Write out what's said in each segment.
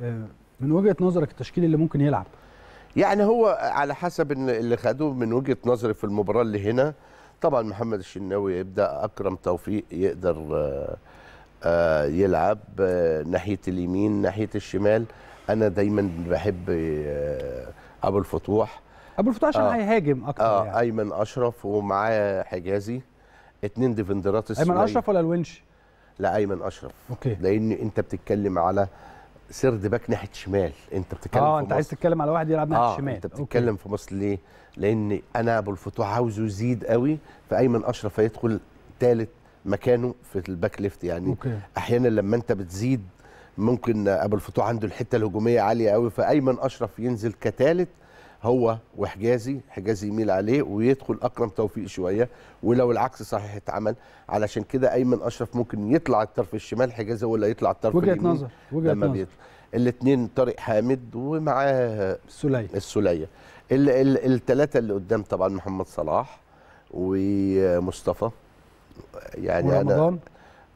آه، من وجهه نظرك التشكيل اللي ممكن يلعب يعني هو على حسب اللي خدوه من وجهه نظري في المباراه اللي هنا طبعا محمد الشناوي يبدا اكرم توفيق يقدر آه، آه، يلعب ناحيه اليمين ناحيه الشمال انا دايما بحب ابو الفتوح ابو الفتوح عشان آه هيهاجم اكتر آه يعني. ايمن اشرف ومعاه حجازي اتنين ديفندرات ايمن اشرف ولا الونش لا ايمن اشرف اوكي لان انت بتتكلم على سرد باك ناحيه شمال انت بتتكلم اه انت عايز تتكلم على واحد يلعب ناحيه آه شمال انت بتتكلم أوكي. في مصر ليه؟ لان انا ابو الفتوح عاوزه يزيد قوي فايمن اشرف هيدخل ثالث مكانه في الباك ليفت يعني أوكي. احيانا لما انت بتزيد ممكن ابو الفتوح عنده الحته الهجوميه عاليه قوي فايمن اشرف ينزل كثالث هو وحجازي حجازي يميل عليه ويدخل اكرم توفيق شويه ولو العكس صحيح اتعمل علشان كده ايمن اشرف ممكن يطلع الطرف الشمال حجازي ولا يطلع الطرف وجهه نظر وجهه لما نظر الاثنين طارق حامد ومعاه السليه السليه الثلاثه اللي قدام طبعا محمد صلاح ومصطفى يعني ورمضان انا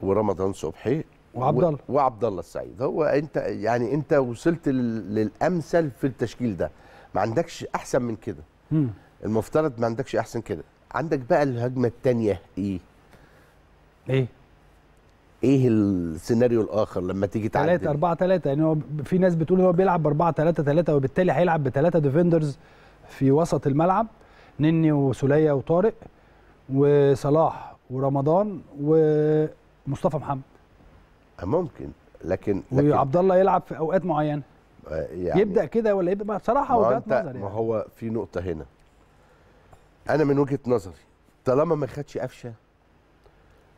ورمضان صبحي وعبد الله وعبد الله السعيد هو انت يعني انت وصلت للامثل في التشكيل ده عندكش احسن من كده المفترض ما عندكش احسن كده عندك بقى الهجمه الثانيه ايه ايه ايه السيناريو الاخر لما تيجي تعدي 3 4 3 يعني هو في ناس بتقول هو بيلعب ب 4 3 3 وبالتالي هيلعب ب 3 ديفندرز في وسط الملعب نني وسلية وطارق وصلاح ورمضان ومصطفى محمد ممكن لكن, لكن وعبد الله يلعب في اوقات معينه يعني يبدا كده ولا يبدا بصراحه وجهه نظر يعني ما هو في نقطه هنا انا من وجهه نظري طالما ما خدش قفشه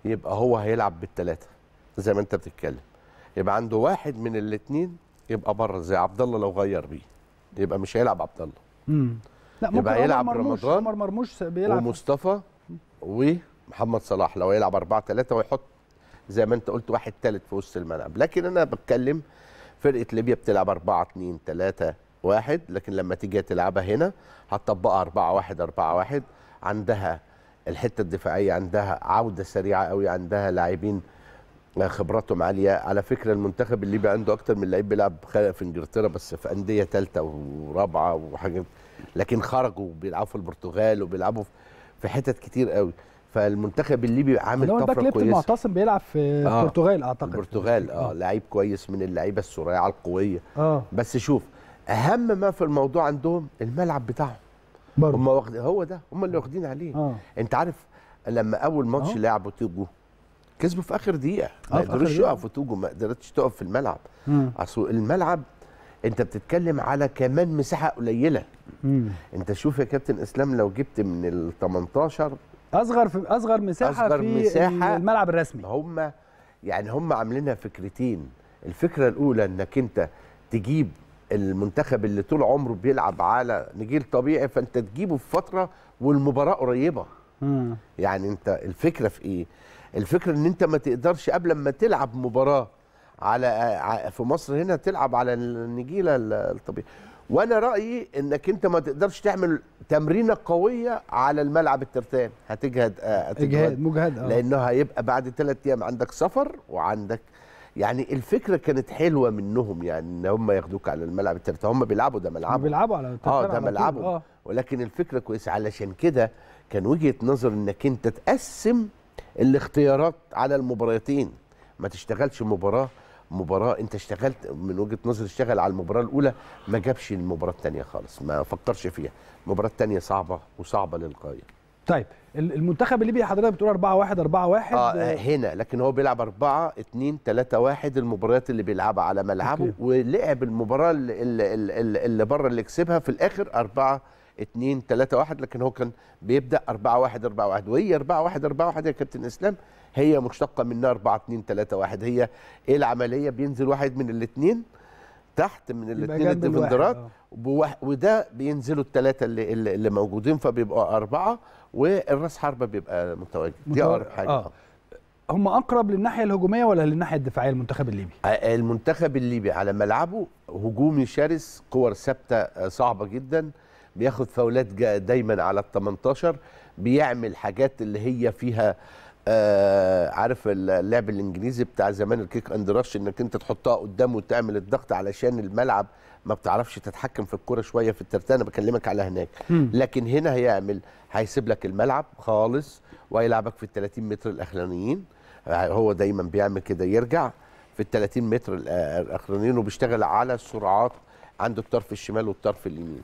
يبقى هو هيلعب بالثلاثه زي ما انت بتتكلم يبقى عنده واحد من الاثنين يبقى بره زي عبد الله لو غير بيه يبقى مش هيلعب عبد الله امم لا ممكن يبقى يلعب مرموش رمضان عمر مرموش بيلعب ومصطفى ومحمد صلاح لو يلعب 4 3 ويحط زي ما انت قلت واحد ثالث في وسط الملعب لكن انا بتكلم فرقه ليبيا بتلعب 4 2 3 1 لكن لما تيجي تلعبها هنا هتطبقها 4 1 4 1 عندها الحته الدفاعيه عندها عوده سريعه قوي عندها لاعبين خبراتهم عاليه على فكره المنتخب الليبي عنده اكتر من لعيب بيلعب في انجلترا بس في انديه ثالثه ورابعه وحاجات لكن خرجوا بيلعبوا في البرتغال وبيلعبوا في حتت كتير قوي فالمنتخب الليبي عامل طفره كويسه الباك ليفت معتصم بيلعب في آه البرتغال اعتقد البرتغال آه،, اه, لعيب كويس من اللعيبه السريعه القويه اه بس شوف اهم ما في الموضوع عندهم الملعب بتاعهم برضه هم واخد... هو ده هم اللي واخدين عليه آه. انت عارف لما اول ماتش آه. لعبوا توجو كسبوا في اخر دقيقه ما آه، قدروش يقفوا توجو ما قدرتش تقف في الملعب اصل الملعب انت بتتكلم على كمان مساحه قليله مم. انت شوف يا كابتن اسلام لو جبت من ال 18 اصغر في اصغر مساحه أصغر في مساحة الملعب الرسمي هم يعني هم عاملينها فكرتين الفكره الاولى انك انت تجيب المنتخب اللي طول عمره بيلعب على نجيل طبيعي فانت تجيبه في فتره والمباراه قريبه مم. يعني انت الفكره في ايه الفكره ان انت ما تقدرش قبل ما تلعب مباراه على في مصر هنا تلعب على النجيله الطبيعي وانا رايي انك انت ما تقدرش تعمل تمرينه قويه على الملعب الترتان هتجهد آه، هتجهد مجهد آه. لانه هيبقى بعد ثلاث ايام عندك سفر وعندك يعني الفكره كانت حلوه منهم يعني ان هم ياخدوك على الملعب الترتان هم بيلعبوا ده ملعبهم بيلعبوا على اه ده ملعبهم آه. ولكن الفكره كويسه علشان كده كان وجهه نظر انك انت تقسم الاختيارات على المباراتين ما تشتغلش مباراه مباراه انت اشتغلت من وجهه نظري اشتغل على المباراه الاولى ما جابش المباراه الثانيه خالص ما فكرش فيها المباراه الثانيه صعبه وصعبه للغايه طيب المنتخب الليبي حضرتك بتقول 4 1 4 1 اه هنا لكن هو بيلعب 4 2 3 1 المباريات اللي بيلعبها على ملعبه ولعب المباراه اللي, اللي, اللي بره اللي كسبها في الاخر 4 2 3 1 لكن هو كان بيبدا 4 1 4 1 وهي 4 1 4 1 يا كابتن اسلام هي مشتقه منها 4 2 3 1 هي ايه العمليه بينزل واحد من الاثنين تحت من الاثنين الديفندرات اه. وده بينزلوا الثلاثه اللي, اللي موجودين فبيبقوا اربعه والراس حربه بيبقى متواجد دي اقرب حاجه آه. هم اقرب للناحيه الهجوميه ولا للناحيه الدفاعيه المنتخب الليبي آه، المنتخب الليبي على ملعبه هجومي شرس كور ثابته آه، صعبه جدا بياخد فاولات دايما على ال 18 بيعمل حاجات اللي هي فيها آه عارف اللعب الانجليزي بتاع زمان الكيك اند رش انك انت تحطها قدامه وتعمل الضغط علشان الملعب ما بتعرفش تتحكم في الكره شويه في الترتانة انا بكلمك على هناك لكن هنا هيعمل هيسيب لك الملعب خالص وهيلعبك في ال 30 متر الاخرانيين هو دايما بيعمل كده يرجع في ال 30 آه، متر الاخرانيين وبيشتغل على السرعات عند الطرف الشمال والطرف اليمين